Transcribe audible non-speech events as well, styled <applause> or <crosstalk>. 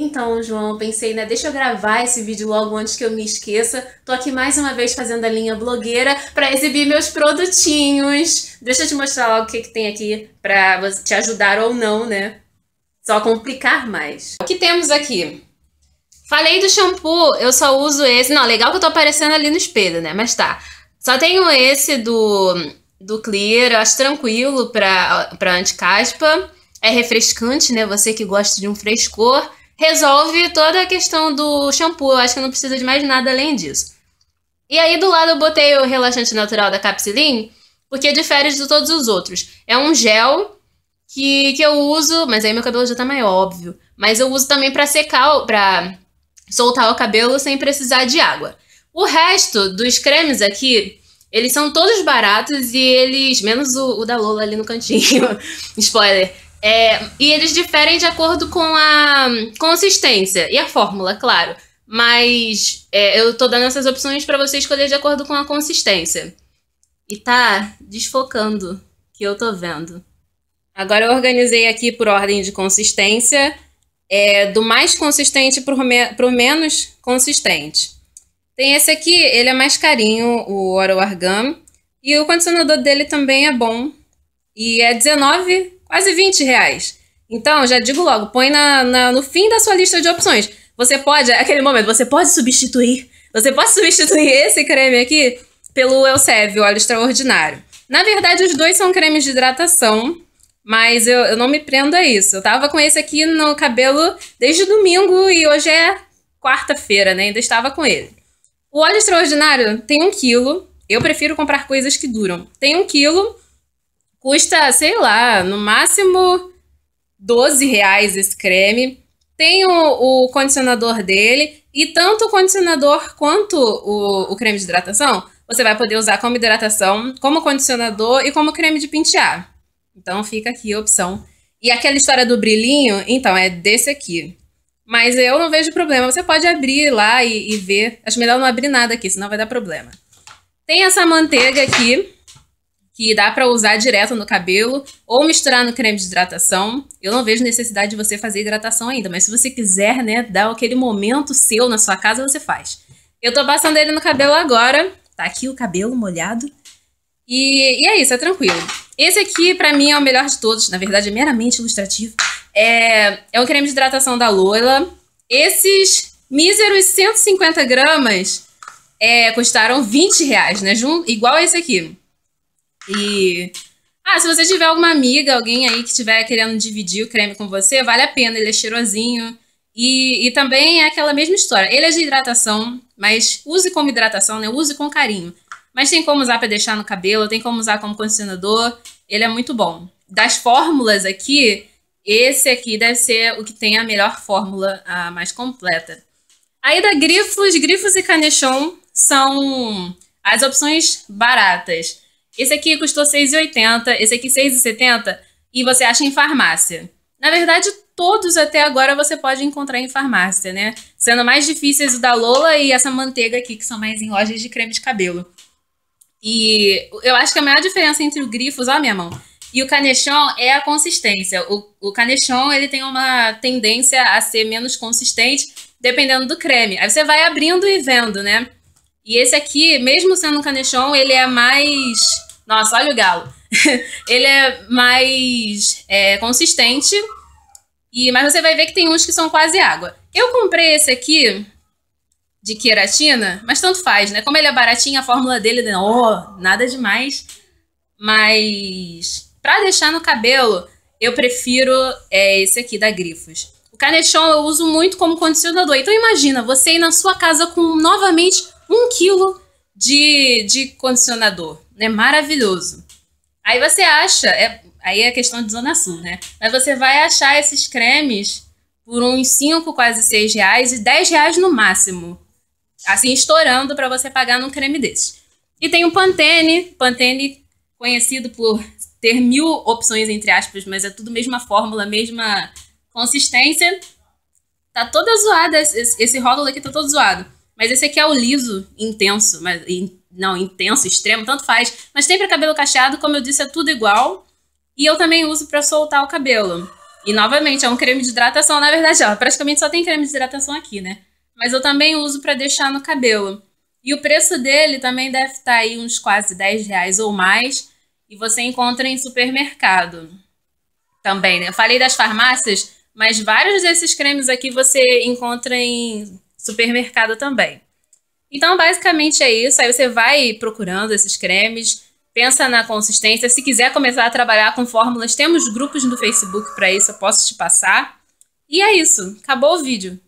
Então, João, pensei, né? Deixa eu gravar esse vídeo logo antes que eu me esqueça. Tô aqui mais uma vez fazendo a linha blogueira para exibir meus produtinhos. Deixa eu te mostrar logo o que, que tem aqui para te ajudar ou não, né? Só complicar mais. O que temos aqui? Falei do shampoo, eu só uso esse. Não, legal que eu tô aparecendo ali no espelho, né? Mas tá. Só tenho esse do, do Clear, eu acho tranquilo pra, pra anticaspa. É refrescante, né? Você que gosta de um frescor resolve toda a questão do shampoo. Eu acho que não precisa de mais nada além disso. E aí do lado eu botei o relaxante natural da Capsilin, porque difere de todos os outros. É um gel que, que eu uso, mas aí meu cabelo já tá maior, óbvio. Mas eu uso também para secar, para soltar o cabelo sem precisar de água. O resto dos cremes aqui, eles são todos baratos e eles. Menos o, o da Lola ali no cantinho. <laughs> Spoiler. É, e eles diferem de acordo com a consistência e a fórmula, claro. Mas é, eu tô dando essas opções para você escolher de acordo com a consistência. E tá desfocando, que eu tô vendo. Agora eu organizei aqui por ordem de consistência, é, do mais consistente pro, me pro menos consistente. Tem esse aqui, ele é mais carinho, o Oral Argan. E o condicionador dele também é bom. E é 19 quase 20 reais. Então, já digo logo, põe na, na, no fim da sua lista de opções. Você pode, aquele momento, você pode substituir. Você pode substituir esse creme aqui pelo Elsevio, o óleo extraordinário. Na verdade, os dois são cremes de hidratação, mas eu, eu não me prendo a isso. Eu tava com esse aqui no cabelo desde domingo e hoje é quarta-feira, né? Ainda estava com ele. O óleo extraordinário tem um quilo. Eu prefiro comprar coisas que duram. Tem um quilo Custa, sei lá, no máximo 12 reais esse creme. Tem o, o condicionador dele. E tanto o condicionador quanto o, o creme de hidratação, você vai poder usar como hidratação, como condicionador e como creme de pentear. Então fica aqui a opção. E aquela história do brilhinho, então, é desse aqui. Mas eu não vejo problema. Você pode abrir lá e, e ver. Acho melhor não abrir nada aqui, senão vai dar problema. Tem essa manteiga aqui, que dá para usar direto no cabelo ou misturar no creme de hidratação. Eu não vejo necessidade de você fazer hidratação ainda, mas se você quiser, né, dar aquele momento seu na sua casa, você faz. Eu tô passando ele no cabelo agora. Tá aqui o cabelo molhado. E, e é isso, é tranquilo. Esse aqui, para mim, é o melhor de todos. Na verdade, é meramente ilustrativo. É, é o creme de hidratação da Lola. Esses míseros 150 gramas é, custaram 20 reais, né? Jun, igual esse aqui. E. Ah, se você tiver alguma amiga, alguém aí que estiver querendo dividir o creme com você, vale a pena, ele é cheirosinho. E, e também é aquela mesma história. Ele é de hidratação, mas use como hidratação, né? Use com carinho. Mas tem como usar para deixar no cabelo, tem como usar como condicionador. Ele é muito bom. Das fórmulas aqui, esse aqui deve ser o que tem a melhor fórmula, a mais completa. Aí da Grifos, Grifos e Canechon são as opções baratas. Esse aqui custou 6,80, esse aqui 6,70 e você acha em farmácia. Na verdade, todos até agora você pode encontrar em farmácia, né? Sendo mais difíceis o da Lola e essa manteiga aqui, que são mais em lojas de creme de cabelo. E eu acho que a maior diferença entre o Grifos, ó minha mão, e o Canechon é a consistência. O, o Canechon, ele tem uma tendência a ser menos consistente, dependendo do creme. Aí você vai abrindo e vendo, né? E esse aqui, mesmo sendo um Canechon, ele é mais nossa, olha o galo. <laughs> ele é mais é, consistente, e mas você vai ver que tem uns que são quase água. Eu comprei esse aqui de queratina, mas tanto faz, né? Como ele é baratinho, a fórmula dele não, né? oh, nada demais. Mas para deixar no cabelo, eu prefiro é, esse aqui da Grifos. O Canechon eu uso muito como condicionador. Então imagina, você ir na sua casa com novamente um quilo de, de condicionador, né? Maravilhoso. Aí você acha, é, aí é questão de zona sul, né? Mas você vai achar esses cremes por uns 5, quase 6 reais e 10 reais no máximo. Assim, estourando para você pagar num creme desses. E tem o Pantene, Pantene conhecido por ter mil opções, entre aspas, mas é tudo mesma fórmula, mesma consistência. Tá toda zoada, esse, esse rótulo aqui tá todo zoado. Mas esse aqui é o liso intenso, mas não intenso, extremo, tanto faz. Mas tem para cabelo cacheado, como eu disse, é tudo igual. E eu também uso para soltar o cabelo. E novamente é um creme de hidratação, na verdade, ó, praticamente só tem creme de hidratação aqui, né? Mas eu também uso para deixar no cabelo. E o preço dele também deve estar tá aí uns quase 10 reais ou mais. E você encontra em supermercado também, né? Eu falei das farmácias, mas vários desses cremes aqui você encontra em supermercado também. Então, basicamente é isso. Aí você vai procurando esses cremes, pensa na consistência. Se quiser começar a trabalhar com fórmulas, temos grupos no Facebook para isso, eu posso te passar. E é isso. Acabou o vídeo.